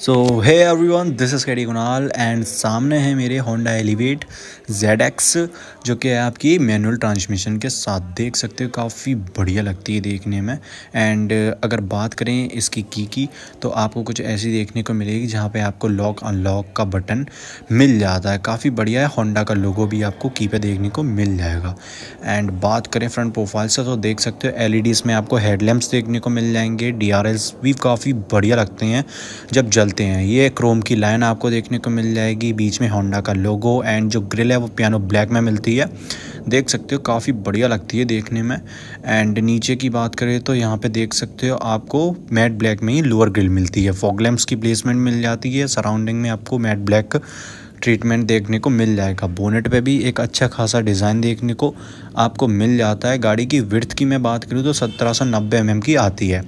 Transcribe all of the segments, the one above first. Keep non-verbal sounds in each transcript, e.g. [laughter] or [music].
so hi everyone this is कैडी गुनाल and सामने है मेरे होंडा एलिवेट जेड एक्स जो कि है आपकी मैनुअल ट्रांसमिशन के साथ देख सकते हो काफ़ी बढ़िया लगती है देखने में एंड अगर बात करें इसकी की की तो आपको कुछ ऐसी देखने को मिलेगी जहाँ पे आपको लॉक अनलॉक का बटन मिल जाता है काफ़ी बढ़िया है होंडा का लोगो भी आपको की पे देखने को मिल जाएगा एंड बात करें फ्रंट प्रोफाइल से तो देख सकते हो एल e में आपको हेडलैम्प्स देखने को मिल जाएंगे डी भी काफ़ी बढ़िया लगते हैं जब चलते हैं ये क्रोम की लाइन आपको देखने को मिल जाएगी बीच में होंडा का लोगो एंड जो ग्रिल है वो पियानो ब्लैक में मिलती है देख सकते हो काफ़ी बढ़िया लगती है देखने में एंड नीचे की बात करें तो यहाँ पे देख सकते हो आपको मैट ब्लैक में ही लोअर ग्रिल मिलती है फॉगलैम्स की प्लेसमेंट मिल जाती है सराउंडिंग में आपको मैट ब्लैक ट्रीटमेंट देखने को मिल जाएगा बोनेट पे भी एक अच्छा खासा डिज़ाइन देखने को आपको मिल जाता है गाड़ी की विर्थ की मैं बात करूँ तो सत्रह सौ नब्बे mm की आती है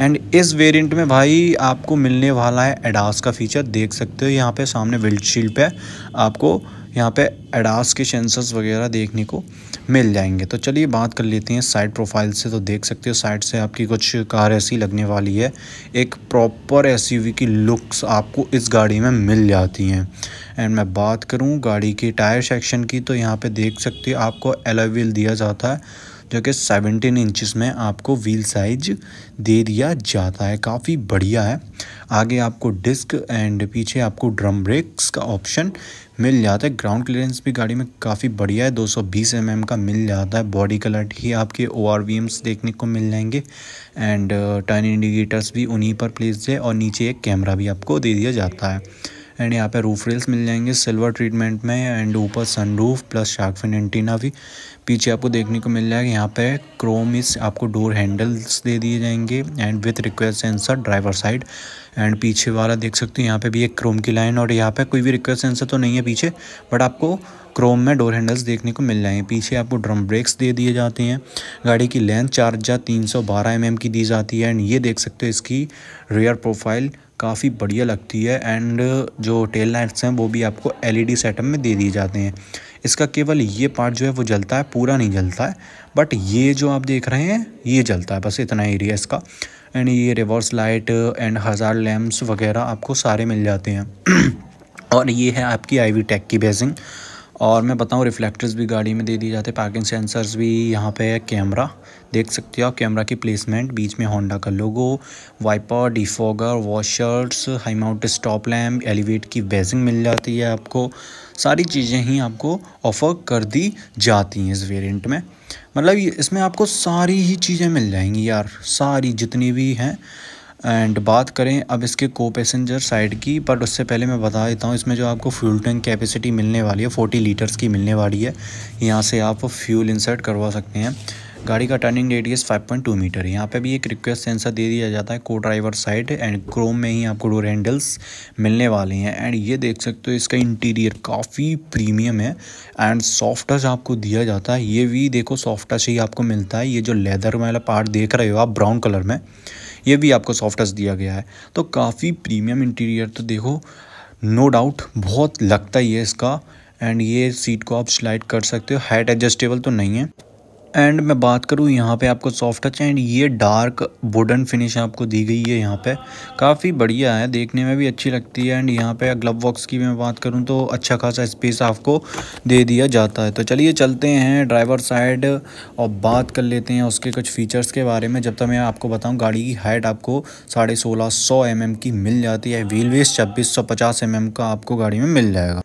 एंड इस वेरिएंट में भाई आपको मिलने वाला है एडास का फीचर देख सकते हो यहाँ पे सामने विल्ड शील्ड पे आपको यहाँ पे एडास के सेंसर्स वगैरह देखने को मिल जाएंगे तो चलिए बात कर लेते हैं साइड प्रोफाइल से तो देख सकते हो साइड से आपकी कुछ कार ऐसी e लगने वाली है एक प्रॉपर एस की लुक्स आपको इस गाड़ी में मिल जाती हैं एंड मैं बात करूँ गाड़ी की टायर सेक्शन की तो यहाँ पर देख सकते हो आपको एलोविल दिया जाता है जो कि सेवनटीन इंचज में आपको व्हील साइज दे दिया जाता है काफ़ी बढ़िया है आगे आपको डिस्क एंड पीछे आपको ड्रम ब्रेक्स का ऑप्शन मिल जाता है ग्राउंड क्लियरेंस भी गाड़ी में काफ़ी बढ़िया है 220 सौ mm का मिल जाता है बॉडी कलर ही आपके ओ आर देखने को मिल जाएंगे एंड टर्न uh, इंडिकेटर्स भी उन्हीं पर प्लेस है और नीचे एक कैमरा भी आपको दे दिया जाता है एंड यहाँ पे रूफ रेल्स मिल जाएंगे सिल्वर ट्रीटमेंट में एंड ऊपर sunroof plus shark fin antenna भी पीछे आपको देखने को मिल जाएगा यहाँ पे क्रोम इस आपको डोर हैंडल्स दे दिए जाएंगे and with request sensor driver side and पीछे वाला देख सकते हो यहाँ पे भी एक क्रोम की लाइन और यहाँ पे कोई भी रिक्वेस्ट सेंसर तो नहीं है पीछे बट आपको क्रोम में डोर हैंडल्स देखने को मिल जाएंगे पीछे आपको ड्रम ब्रेक्स दे दिए जाते हैं गाड़ी की लेंथ चार्जर तीन सौ बारह एम mm की दी जाती है एंड ये देख सकते हो इसकी रेयर प्रोफाइल काफ़ी बढ़िया लगती है एंड जो टेल लाइट्स हैं वो भी आपको एलईडी सेटअप में दे दिए जाते हैं इसका केवल ये पार्ट जो है वो जलता है पूरा नहीं जलता है बट ये जो आप देख रहे हैं ये जलता है बस इतना एरिया इसका एंड ये reverse light and hazard lamps वगैरह आपको सारे मिल जाते हैं [clears throat] और ये है आपकी आई टेक की बेजिंग और मैं बताऊँ रिफ्लेक्टर्स भी गाड़ी में दे दिए जाते हैं पार्किंग सेंसर्स भी यहाँ पे है कैमरा देख सकते हो कैमरा की प्लेसमेंट बीच में होंडा का logo wiper defogger washers high mount stop lamp elevate की बेजिंग मिल जाती है आपको सारी चीज़ें ही आपको ऑफ़र कर दी जाती हैं इस वेरियंट में मतलब इसमें आपको सारी ही चीज़ें मिल जाएंगी यार सारी जितनी भी हैं एंड बात करें अब इसके को पैसेंजर साइड की बट उससे पहले मैं बता देता हूँ इसमें जो आपको फ्यूल टैंक कैपेसिटी मिलने वाली है 40 लीटर्स की मिलने वाली है यहाँ से आप फ्यूल इंसर्ट करवा सकते हैं गाड़ी का टर्निंग रेडियस 5.2 मीटर है यहाँ पे भी एक रिक्वेस्ट सेंसर दे दिया जाता है को ड्राइवर साइड एंड क्रोम में ही आपको डोर हैंडल्स मिलने वाले हैं एंड ये देख सकते हो इसका इंटीरियर काफ़ी प्रीमियम है एंड सॉफ्ट टच आपको दिया जाता है ये भी देखो सॉफ्ट टच ही आपको मिलता है ये जो लेदर वाला पार्ट देख रहे हो आप ब्राउन कलर में ये भी आपको सॉफ्ट टच दिया गया है तो काफ़ी प्रीमियम इंटीरियर तो देखो नो डाउट बहुत लगता ही है इसका एंड ये सीट को आप स्लाइड कर सकते हो हाइट एडजस्टेबल तो नहीं है एंड मैं बात करूँ यहाँ पे आपको सॉफ्ट टच एंड ये डार्क वुडन फिनिश आपको दी गई है यहाँ पे काफ़ी बढ़िया है देखने में भी अच्छी लगती है एंड यहाँ पे ग्लव बॉक्स की मैं बात करूँ तो अच्छा खासा स्पेस आपको दे दिया जाता है तो चलिए चलते हैं ड्राइवर साइड और बात कर लेते हैं उसके कुछ फ़ीचर्स के बारे में जब तक मैं आपको बताऊँ गाड़ी की हाइट आपको साढ़े सोलह सौ एम की मिल जाती है व्हील वेस छब्बीस सौ पचास एम का आपको गाड़ी में मिल जाएगा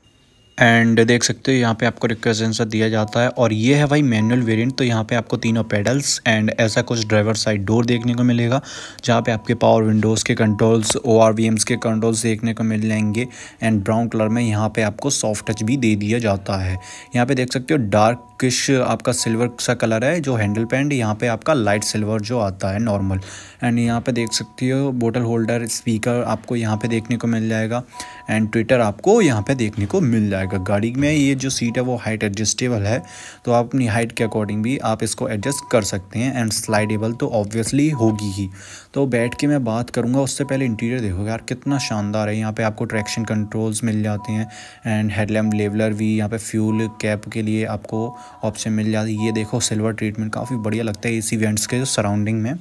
एंड देख सकते हो यहाँ पे आपको रिक्वेस्ट दिया जाता है और ये है भाई मैनुअल वेरिएंट तो यहाँ पे आपको तीनों पेडल्स एंड ऐसा कुछ ड्राइवर साइड डोर देखने को मिलेगा जहाँ पे आपके पावर विंडोज़ के कंट्रोल्स ओ के कंट्रोल्स देखने को मिल जाएंगे एंड ब्राउन कलर में यहाँ पे आपको सॉफ्ट टच भी दे दिया जाता है यहाँ पर देख सकते हो डार्क किश आपका सिल्वर सा कलर है जो हैंडल पैंड यहाँ पे आपका लाइट सिल्वर जो आता है नॉर्मल एंड यहाँ पे देख सकती हो बोटल होल्डर स्पीकर आपको यहाँ पे देखने को मिल जाएगा एंड ट्विटर आपको यहाँ पे देखने को मिल जाएगा जाएगा गाड़ी में ये जो सीट है वो हाइट एडजस्टेबल है तो आप अपनी हाइट के अकॉर्डिंग भी आप इसको एडजस्ट कर सकते हैं एंड स्लाइडेबल तो ऑब्वियसली होगी ही तो बैठ के मैं बात करूँगा उससे पहले इंटीरियर देखो यार कितना शानदार है यहाँ पर आपको ट्रैक्शन कंट्रोल्स मिल जाते हैं एंड हेडलैम्प लेवलर भी यहाँ पर फ्यूल कैप के लिए आपको ऑप्शन मिल जाती है ये देखो सिल्वर ट्रीटमेंट काफ़ी बढ़िया लगता है इस इवेंट्स के सराउंडिंग में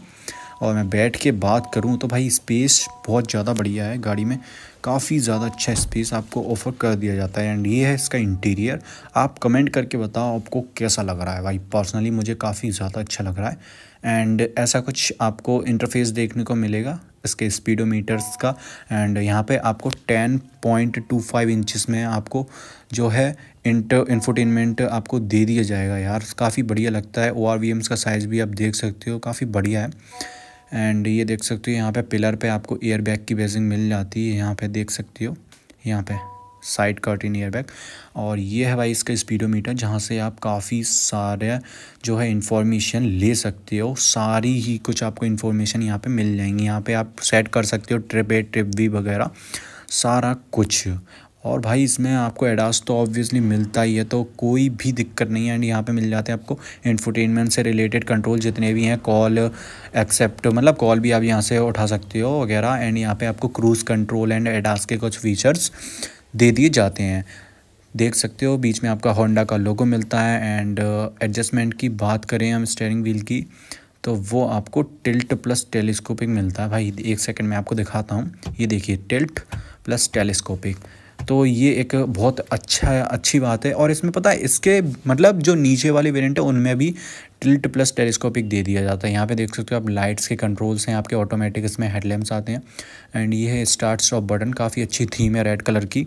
और मैं बैठ के बात करूँ तो भाई स्पेस बहुत ज़्यादा बढ़िया है गाड़ी में काफ़ी ज़्यादा अच्छा स्पेस आपको ऑफर कर दिया जाता है एंड ये है इसका इंटीरियर आप कमेंट करके बताओ आपको कैसा लग रहा है भाई पर्सनली मुझे काफ़ी ज़्यादा अच्छा लग रहा है एंड ऐसा कुछ आपको इंटरफेस देखने को मिलेगा इसके स्पीडोमीटर्स का एंड यहाँ पे आपको 10.25 इंचेस में आपको जो है इंटर इन्फोटेनमेंट आपको दे दिया जाएगा यार काफ़ी बढ़िया लगता है ओ का साइज़ भी आप देख सकते हो काफ़ी बढ़िया है एंड ये देख सकते हो यहाँ पे पिलर पे आपको एयर बैग की बेजिंग मिल जाती है यहाँ पे देख सकते हो यहाँ पे साइड कर्टिन एयर बैग और ये है भाई इसका स्पीडोमीटर जहाँ से आप काफ़ी सारे जो है इन्फॉर्मेशन ले सकते हो सारी ही कुछ आपको इन्फॉर्मेशन यहाँ पे मिल जाएंगी यहाँ पे आप सेट कर सकते हो ट्रिप ए ट्रिप वी वगैरह सारा कुछ और भाई इसमें आपको एडास तो ऑब्वियसली मिलता ही है तो कोई भी दिक्कत नहीं है एंड यहाँ पे मिल जाते हैं आपको इन्फोटेनमेंट से रिलेटेड कंट्रोल जितने भी हैं कॉल एक्सेप्ट मतलब कॉल भी आप यहाँ से उठा सकते हो वगैरह एंड यहाँ पे आपको क्रूज़ कंट्रोल एंड एडास के कुछ फीचर्स दे दिए जाते हैं देख सकते हो बीच में आपका होंडा का लोगो मिलता है एंड एडजस्टमेंट uh, की बात करें हम स्टेयरिंग व्हील की तो वो आपको टिल्ट प्लस टेलीस्कोपिक मिलता है भाई एक सेकेंड में आपको दिखाता हूँ ये देखिए टिल्ट प्लस टेलीस्कोपिक तो ये एक बहुत अच्छा अच्छी बात है और इसमें पता है इसके मतलब जो नीचे वाले वेरिएंट है उनमें भी टिल्ट प्लस टेलीस्कोपिक दे दिया जाता है यहाँ पे देख सकते हो आप लाइट्स के कंट्रोल्स हैं आपके ऑटोमेटिक इसमें हेडलैम्प्स आते हैं एंड ये है स्टार्ट स्टॉप बटन काफ़ी अच्छी थीम है रेड कलर की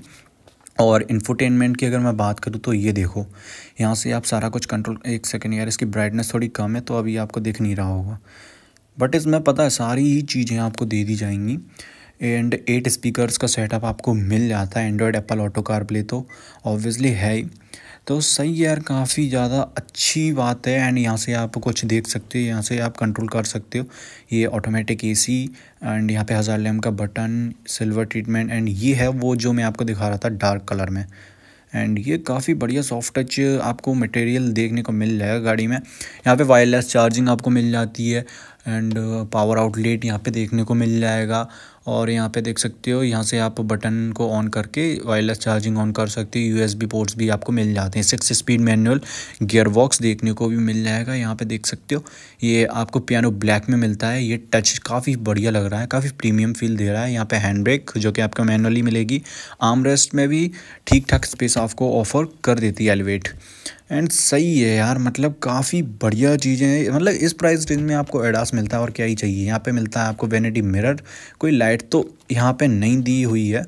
और इन्फोटेनमेंट की अगर मैं बात करूँ तो ये देखो यहाँ से आप सारा कुछ कंट्रोल एक सेकेंड यार इसकी ब्राइटनेस थोड़ी कम है तो अभी आपको दिख नहीं रहा होगा बट इसमें पता है सारी ही चीज़ें आपको दे दी जाएंगी एंड एट स्पीकर्स का सेटअप आपको मिल जाता है Android Apple auto car play तो ऑब्वियसली है ही तो सही यार काफ़ी ज़्यादा अच्छी बात है एंड यहाँ से आप कुछ देख सकते हो यहाँ से आप कंट्रोल कर सकते हो ये ऑटोमेटिक एसी एंड यहाँ पे हज़ार लैम का बटन सिल्वर ट्रीटमेंट एंड ये है वो जो मैं आपको दिखा रहा था डार्क कलर में एंड ये काफ़ी बढ़िया सॉफ्ट टच आपको मटेरियल देखने को मिल जाएगा गाड़ी में यहाँ पे वायरलेस चार्जिंग आपको मिल जाती है एंड पावर आउटलेट यहाँ पे देखने को मिल जाएगा और यहाँ पे देख सकते हो यहाँ से आप बटन को ऑन करके वायरलेस चार्जिंग ऑन कर सकते हो यूएसबी पोर्ट्स भी आपको मिल जाते हैं सिक्स स्पीड मैनुअल गियर देखने को भी मिल जाएगा यहाँ पे देख सकते हो ये आपको पियानो ब्लैक में मिलता है ये टच काफ़ी बढ़िया लग रहा है काफ़ी प्रीमियम फील दे रहा है यहाँ पर हैंड ब्रेक जो कि आपको मैनुअली मिलेगी आर्म रेस्ट में भी ठीक ठाक स्पेस आपको ऑफर कर देती है एलिवेट एंड सही है यार मतलब काफ़ी बढ़िया चीज़ें हैं मतलब इस प्राइस रेंज में आपको एडास मिलता है और क्या ही चाहिए यहाँ पे मिलता है आपको वेनिटी मिरर कोई लाइट तो यहाँ पे नहीं दी हुई है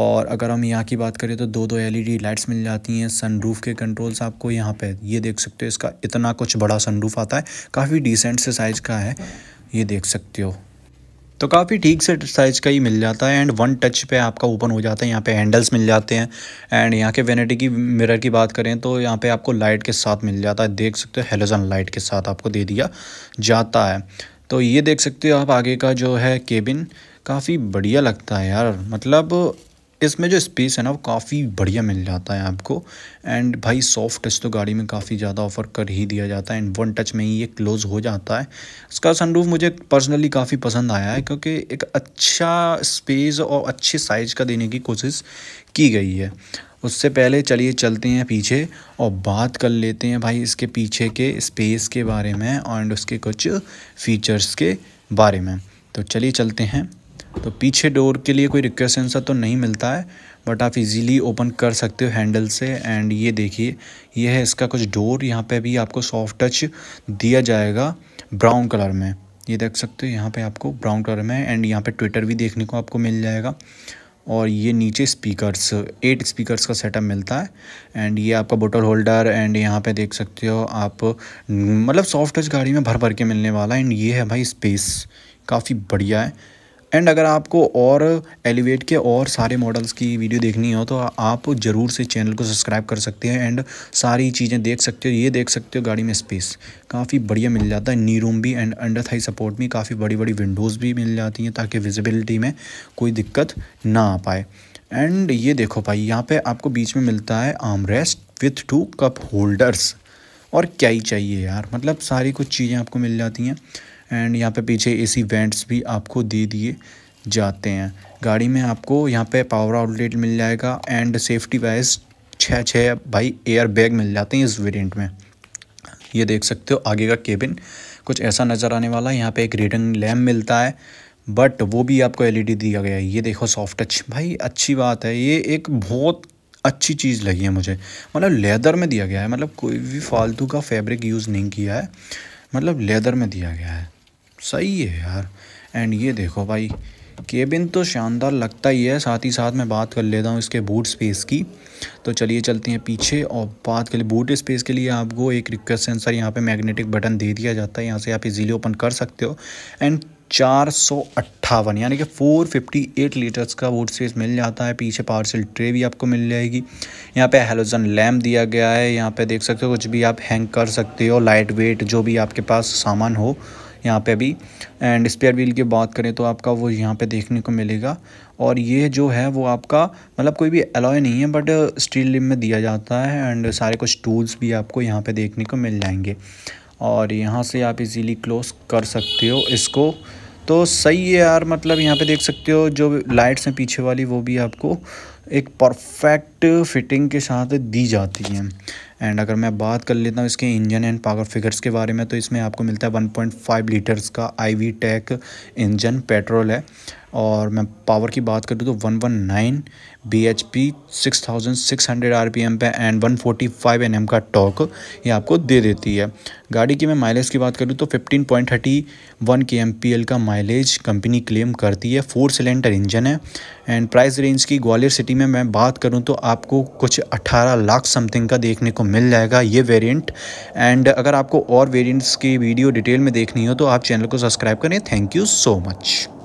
और अगर हम यहाँ की बात करें तो दो दो एलईडी लाइट्स मिल जाती हैं सनरूफ के कंट्रोल्स आपको यहाँ पे ये देख सकते हो इसका इतना कुछ बड़ा सनरूफ आता है काफ़ी डिसेंट से साइज़ का है ये देख सकते हो तो काफ़ी ठीक से साइज़ का ही मिल जाता है एंड वन टच पे आपका ओपन हो जाता है यहाँ पे हैंडल्स मिल जाते हैं एंड यहाँ के वेनेटी की मिरर की बात करें तो यहाँ पे आपको लाइट के साथ मिल जाता है देख सकते हो हेलोजन लाइट के साथ आपको दे दिया जाता है तो ये देख सकते हो आप आगे का जो है केबिन काफ़ी बढ़िया लगता है यार मतलब इसमें जो स्पेस है ना वो काफ़ी बढ़िया मिल जाता है आपको एंड भाई सॉफ्ट टच तो गाड़ी में काफ़ी ज़्यादा ऑफर कर ही दिया जाता है एंड वन टच में ही ये क्लोज़ हो जाता है इसका सनरूफ मुझे पर्सनली काफ़ी पसंद आया है क्योंकि एक अच्छा स्पेस और अच्छे साइज़ का देने की कोशिश की गई है उससे पहले चलिए चलते हैं पीछे और बात कर लेते हैं भाई इसके पीछे के स्पेस के बारे में एंड उसके कुछ फीचर्स के बारे में तो चलिए चलते हैं तो पीछे डोर के लिए कोई रिक्वेस्ट सेंसर तो नहीं मिलता है बट आप इजीली ओपन कर सकते हो हैंडल से एंड ये देखिए ये है इसका कुछ डोर यहाँ पे भी आपको सॉफ्ट टच दिया जाएगा ब्राउन कलर में ये देख सकते हो यहाँ पे आपको ब्राउन कलर में एंड यहाँ पे ट्विटर भी देखने को आपको मिल जाएगा और ये नीचे स्पीकर्स एट स्पीकर्स का सेटअप मिलता है एंड ये आपका बोटल होल्डर एंड यहाँ पे देख सकते हो आप मतलब सॉफ्ट टच गाड़ी में भर भर के मिलने वाला एंड ये है भाई स्पेस काफ़ी बढ़िया है एंड अगर आपको और एलिवेट के और सारे मॉडल्स की वीडियो देखनी हो तो आप ज़रूर से चैनल को सब्सक्राइब कर सकते हैं एंड सारी चीज़ें देख सकते हो ये देख सकते हो गाड़ी में स्पेस काफ़ी बढ़िया मिल जाता है नी रूम भी एंड अंडर थाई सपोर्ट भी काफ़ी बड़ी बड़ी विंडोज़ भी मिल जाती हैं ताकि विजिबिलिटी में कोई दिक्कत ना आ पाए एंड ये देखो भाई यहाँ पर आपको बीच में मिलता है arm rest with two cup holders और क्या ही चाहिए यार मतलब सारी कुछ चीज़ें आपको मिल जाती हैं एंड यहाँ पे पीछे एसी वेंट्स भी आपको दे दिए जाते हैं गाड़ी में आपको यहाँ पे पावर आउटलेट मिल जाएगा एंड सेफ्टी वाइज छः छः भाई एयर बैग मिल जाते हैं इस वेरिएंट में ये देख सकते हो आगे का केबिन कुछ ऐसा नज़र आने वाला है यहाँ पे एक रेडिंग लैम मिलता है बट वो भी आपको एल e दिया गया है ये देखो सॉफ्ट टच भाई अच्छी बात है ये एक बहुत अच्छी चीज़ लगी है मुझे मतलब लेदर में दिया गया है मतलब कोई भी फालतू का फैब्रिक यूज़ नहीं किया है मतलब लेदर में दिया गया है सही है यार एंड ये देखो भाई केबिन तो शानदार लगता ही है साथ ही साथ मैं बात कर लेता हूँ इसके बूट स्पेस की तो चलिए चलते हैं पीछे और बात के लिए बूट स्पेस के लिए आपको एक रिक्वेस्ट सेंसर यहाँ पे मैग्नेटिक बटन दे दिया जाता है यहाँ से आप इजीली ओपन कर सकते हो एंड चार सौ अट्ठावन यानी कि फोर फिफ्टी एट लीटर्स का बूट स्पेस मिल जाता है पीछे पार्सल ट्रे भी आपको मिल जाएगी यहाँ पे हेलोजन लैम्प दिया गया है यहाँ पे देख सकते हो कुछ भी आप हैंग कर सकते हो लाइट वेट जो भी आपके पास सामान हो यहाँ पे भी एंड स्पेयर व्हील की बात करें तो आपका वो यहाँ पे देखने को मिलेगा और ये जो है वो आपका मतलब कोई भी अलॉय नहीं है बट स्टील लिम में दिया जाता है एंड सारे कुछ टूल्स भी आपको यहाँ पर देखने को मिल जाएंगे और यहाँ से आप इजीली क्लोज कर सकते हो इसको तो सही है यार मतलब यहाँ पे देख सकते हो जो लाइट्स हैं पीछे वाली वो भी आपको एक परफेक्ट फिटिंग के साथ दी जाती हैं एंड अगर मैं बात कर लेता हूँ इसके इंजन एंड पावर फिगर्स के बारे में तो इसमें आपको मिलता है 1.5 लीटर्स का I V tech engine petrol है और मैं पावर की बात करूँ तो 119 one nine B H P six thousand six hundred R P M पे and one forty five N M का टॉक ये आपको दे देती है गाड़ी की मैं माइलेज की बात करूँ तो fifteen point thirty one K M P L का माइलेज कंपनी क्लेम करती है फोर सिलेंडर इंजन है एंड प्राइस रेंज की ग्वालियर सिटी में मैं बात करूँ तो आपको कुछ अट्ठारह लाख समथिंग का देखने को मिल जाएगा ये वेरियंट एंड अगर आपको और वेरियंट्स की वीडियो डिटेल में देखनी हो तो आप चैनल को सब्सक्राइब करें थैंक यू सो मच